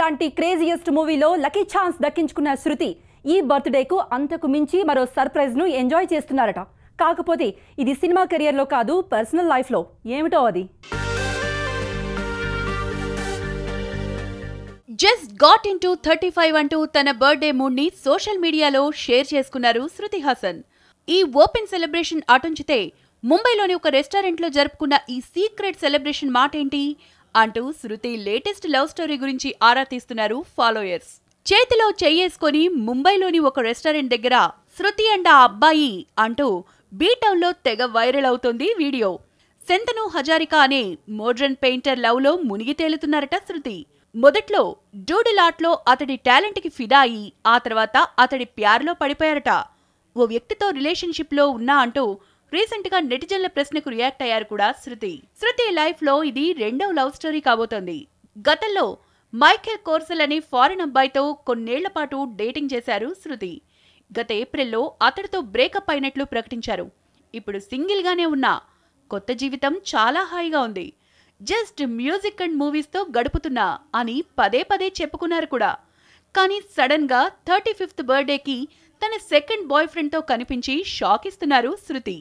లాంటి క్రేజియస్ట్ మూవీలో lucky chance దక్కించుకున్న శృతి ఈ బర్త్డేకు అంతకు మించి మరో సర్ప్రైజ్ను ఎంజాయ్ చేస్తున్నారట కాకపోతే ఇది సినిమా కెరియర్లో కాదు పర్సనల్ లైఫ్లో ఏమిటో అది just got into thirty five అంటూ తన బర్త్డే మూడ్ని సోషల్ మీడియాలో షేర్ చేసుకున్నారు శృతి హాసన్ ఈ ఓపెన్ సెలబ్రేషన్ ఆటంచితే ముంబైలోని ఒక రెస్టారెంట్లో జరుపుకున్న ఈ సీక్రెట్ సెలబ్రేషన్ మాట ఏంటి అంటూ శృతి లేటెస్ట్ లవ్ స్టోరీ గురించి ఆరా తీస్తున్నారు ఫాలోయర్స్ చేతిలో చెయ్యేసుకొని ముంబైలోని ఒక రెస్టారెంట్ దగ్గర శృతి అండ్ ఆ అబ్బాయి అంటూ బీటౌన్లో తెగ వైరల్ అవుతోంది వీడియో శంతను హజారికా అనే మోడ్రన్ పెయింటర్ లవ్లో మునిగి తేలుతున్నారట శృతి మొదట్లో డూడిల్ ఆర్ట్లో అతడి టాలెంట్కి ఫిదా అయి ఆ తర్వాత అతడి ప్యార్లో పడిపోయారట ఓ వ్యక్తితో రిలేషన్షిప్లో ఉన్నా అంటూ రీసెంట్ గా నెటిజన్ల ప్రశ్నకు రియాక్ట్ అయ్యారు కూడా శృతి శృతి లైఫ్ లో ఇది రెండవ లవ్ స్టోరీ కాబోతోంది గతంలో మైఖేల్ కోర్సెల్ అనే ఫారిన్ అబ్బాయితో కొన్నేళ్ల పాటు డేటింగ్ చేశారు శృతి గత ఏప్రిల్లో అతడితో బ్రేకప్ అయినట్లు ప్రకటించారు ఇప్పుడు సింగిల్ గానే ఉన్న కొత్త జీవితం చాలా హాయిగా ఉంది జస్ట్ మ్యూజిక్ అండ్ మూవీస్తో గడుపుతున్నా అని పదే పదే చెప్పుకున్నారు కూడా కానీ సడన్ గా థర్టీ ఫిఫ్త్ బర్త్డేకి తన సెకండ్ బాయ్ ఫ్రెండ్తో కనిపించి షాక్ ఇస్తున్నారు శృతి